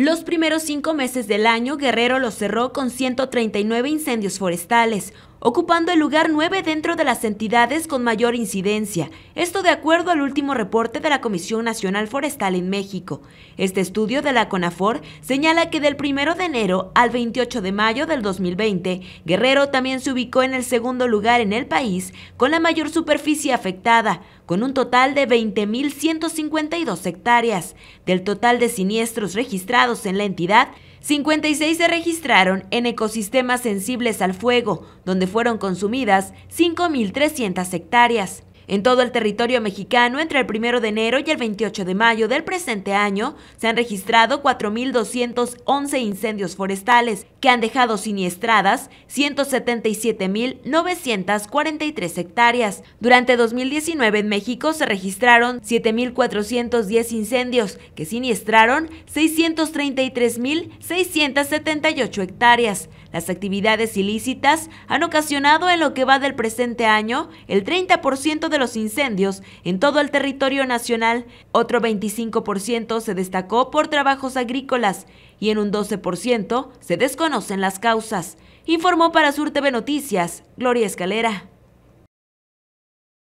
Los primeros cinco meses del año, Guerrero lo cerró con 139 incendios forestales, ocupando el lugar 9 dentro de las entidades con mayor incidencia, esto de acuerdo al último reporte de la Comisión Nacional Forestal en México. Este estudio de la CONAFOR señala que del 1 de enero al 28 de mayo del 2020, Guerrero también se ubicó en el segundo lugar en el país con la mayor superficie afectada, con un total de 20.152 hectáreas. Del total de siniestros registrados en la entidad, 56 se registraron en ecosistemas sensibles al fuego, donde fueron consumidas 5.300 hectáreas. En todo el territorio mexicano, entre el 1 de enero y el 28 de mayo del presente año, se han registrado 4.211 incendios forestales que han dejado siniestradas 177.943 hectáreas. Durante 2019 en México se registraron 7.410 incendios que siniestraron 633.678 hectáreas. Las actividades ilícitas han ocasionado en lo que va del presente año el 30% de los incendios en todo el territorio nacional, otro 25% se destacó por trabajos agrícolas y en un 12% se desconocen las causas, informó para Sur TV Noticias Gloria Escalera.